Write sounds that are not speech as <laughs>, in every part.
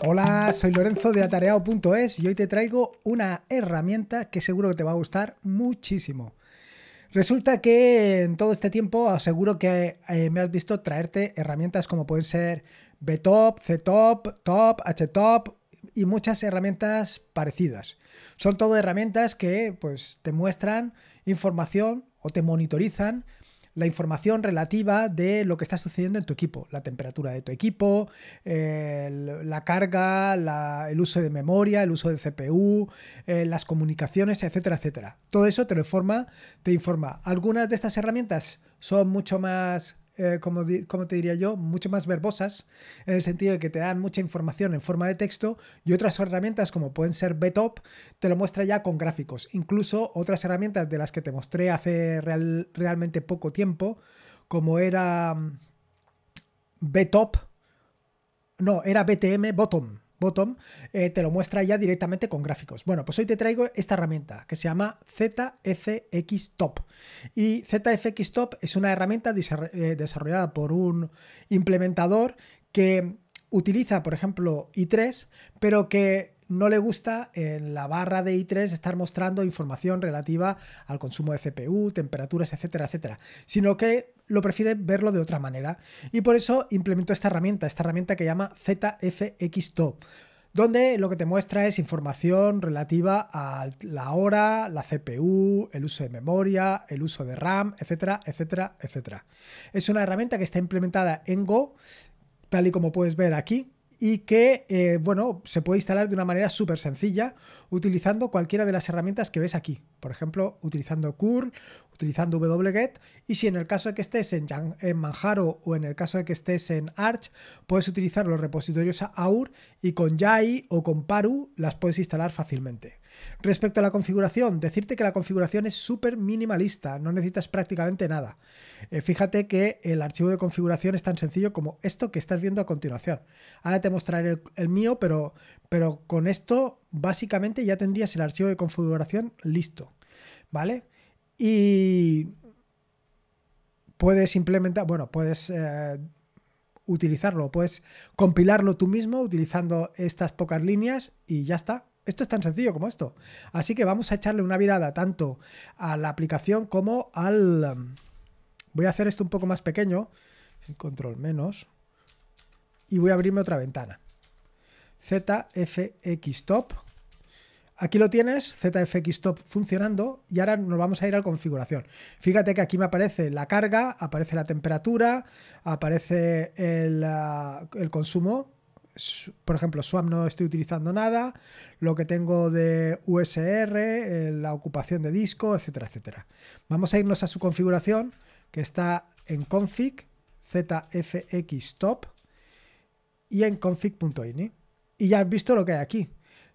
Hola, soy Lorenzo de atareado.es y hoy te traigo una herramienta que seguro que te va a gustar muchísimo. Resulta que en todo este tiempo aseguro que eh, me has visto traerte herramientas como pueden ser BTOP, CTOP, TOP, HTOP y muchas herramientas parecidas. Son todo herramientas que pues, te muestran información o te monitorizan la información relativa de lo que está sucediendo en tu equipo, la temperatura de tu equipo, eh, la carga, el uso de memoria, el uso de CPU, eh, las comunicaciones, etcétera, etcétera. Todo eso te informa, te informa. Algunas de estas herramientas son mucho más eh, como, te diría yo, mucho más verbosas, en el sentido de que te dan mucha información en forma de texto y otras herramientas como pueden ser Betop, te lo muestra ya con gráficos. Incluso otras herramientas de las que te mostré hace realmente poco tiempo, como era mm, Betop, no, era BTM Bottom Bottom, eh, te lo muestra ya directamente con gráficos. Bueno, pues hoy te traigo esta herramienta que se llama ZFX Top. Y ZFX Top es una herramienta eh, desarrollada por un implementador que utiliza, por ejemplo, i3, pero que no le gusta en la barra de i3 estar mostrando información relativa al consumo de CPU, temperaturas, etcétera, etcétera, sino que lo prefiere verlo de otra manera. Y por eso implementó esta herramienta, esta herramienta que llama ZFXTop donde lo que te muestra es información relativa a la hora, la CPU, el uso de memoria, el uso de RAM, etcétera, etcétera, etcétera. Es una herramienta que está implementada en Go, tal y como puedes ver aquí, y que, eh, bueno, se puede instalar de una manera súper sencilla utilizando cualquiera de las herramientas que ves aquí. Por ejemplo, utilizando curl, utilizando wget y si en el caso de que estés en, Manjaro o en el caso de que estés en Arch, puedes utilizar los repositorios AUR y con Jai o con Paru las puedes instalar fácilmente. Respecto a la configuración, decirte que la configuración es súper minimalista, no necesitas prácticamente nada. Eh, fíjate que el archivo de configuración es tan sencillo como esto que estás viendo a continuación. Ahora te mostraré el, mío, pero, pero con esto básicamente ya tendrías el archivo de configuración listo. ¿Vale? Y puedes implementar, bueno, puedes eh, utilizarlo, puedes compilarlo tú mismo utilizando estas pocas líneas y ya está. Esto es tan sencillo como esto. Así que vamos a echarle una mirada tanto a la aplicación como al... Voy a hacer esto un poco más pequeño, control menos, y voy a abrirme otra ventana. ZFXTop. Aquí lo tienes, ZFX funcionando y ahora nos vamos a ir a la configuración. Fíjate que aquí me aparece la carga, aparece la temperatura, aparece el, ah, consumo. Por ejemplo, swap no estoy utilizando nada, lo que tengo de USR, eh, la ocupación de disco, etcétera, etcétera. Vamos a irnos a su configuración que está en config, ZFX y en config.ini. Y ya has visto lo que hay aquí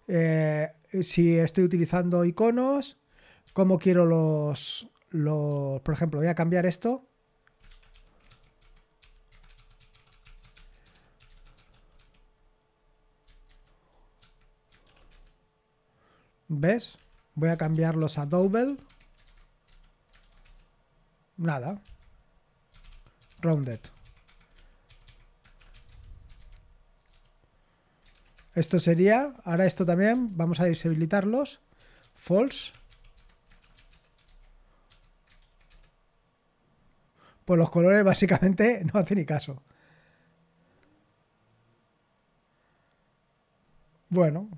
eh, si estoy utilizando iconos, como quiero los, los... Por ejemplo, voy a cambiar esto. ¿Ves? Voy a cambiarlos a double. Nada. Rounded. Esto sería, ahora esto también, vamos a deshabilitarlos. False. Pues los colores <laughs> básicamente no hace ni caso. Bueno.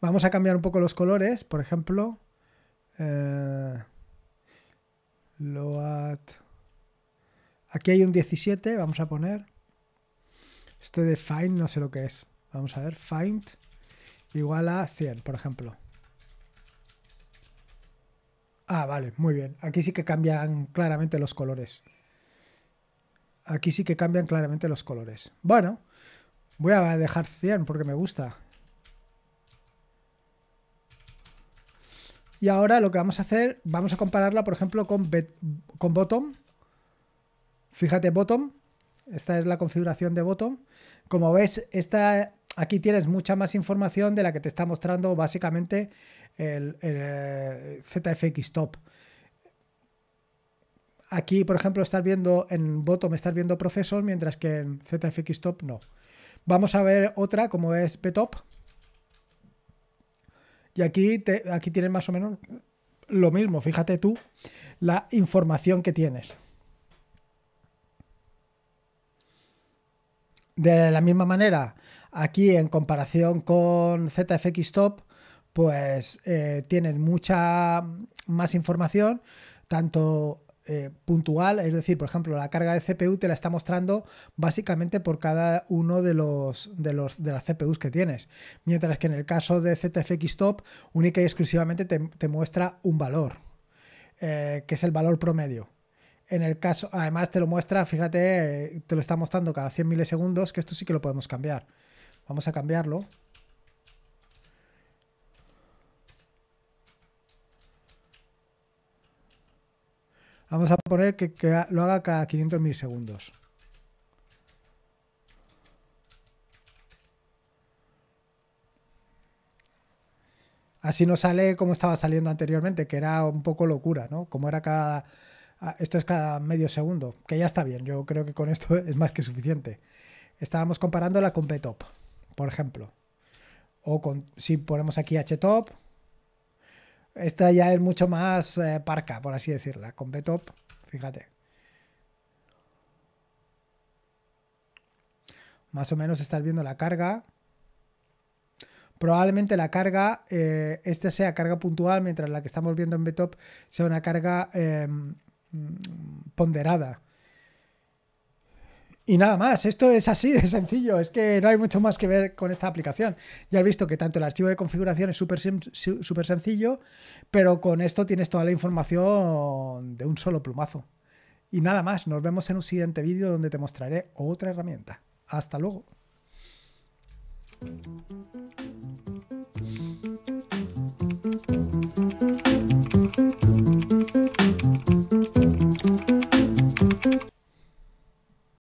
Vamos a cambiar un poco los colores, por ejemplo. Eh, Aquí hay un 17, vamos a poner. Esto de find no sé lo que es. Vamos a ver, find igual a 100, por ejemplo. Ah, vale, muy bien. Aquí sí que cambian claramente los colores. Aquí sí que cambian claramente los colores. Bueno, voy a dejar 100 porque me gusta. Y ahora lo que vamos a hacer, vamos a compararla, por ejemplo, con, con bottom. Fíjate, bottom esta es la configuración de bottom. Como ves, esta, aquí tienes mucha más información de la que te está mostrando básicamente el, eh, ZFX Top. Aquí, por ejemplo, estás viendo en bottom, estás viendo procesos, mientras que en ZFX Top no. Vamos a ver otra, como es PTOP. Y aquí, aquí tienes más o menos lo mismo. Fíjate tú la información que tienes. De la misma manera, aquí en comparación con ZFX Top, pues eh, tienen mucha más información, tanto eh, puntual, es decir, por ejemplo, la carga de CPU te la está mostrando básicamente por cada uno de los de los de las CPUs que tienes. Mientras que en el caso de ZFX Top, única y exclusivamente te, muestra un valor, eh, que es el valor promedio. En el caso, además te lo muestra, fíjate, te lo está mostrando cada 100 milisegundos, que esto sí que lo podemos cambiar. Vamos a cambiarlo. Vamos a poner que, lo haga cada 500 milisegundos. Así no sale como estaba saliendo anteriormente, que era un poco locura, ¿no? Como era cada Ah, esto es cada medio segundo, que ya está bien, yo creo que con esto es más que suficiente. Estábamos comparándola con BTOP, por ejemplo. O con, si ponemos aquí HTOP, esta ya es mucho más eh, parca, por así decirla, con BTOP, fíjate. Más o menos estás viendo la carga. Probablemente la carga, eh, esta sea carga puntual, mientras la que estamos viendo en BTOP sea una carga... Em, Mm, ponderada. Y nada más, esto es así de sencillo, es que no hay mucho más que ver con esta aplicación. Ya has visto que tanto el archivo de configuración es súper sencillo, pero con esto tienes toda la información de un solo plumazo. Y nada más, nos vemos en un siguiente vídeo donde te mostraré otra herramienta. Hasta luego.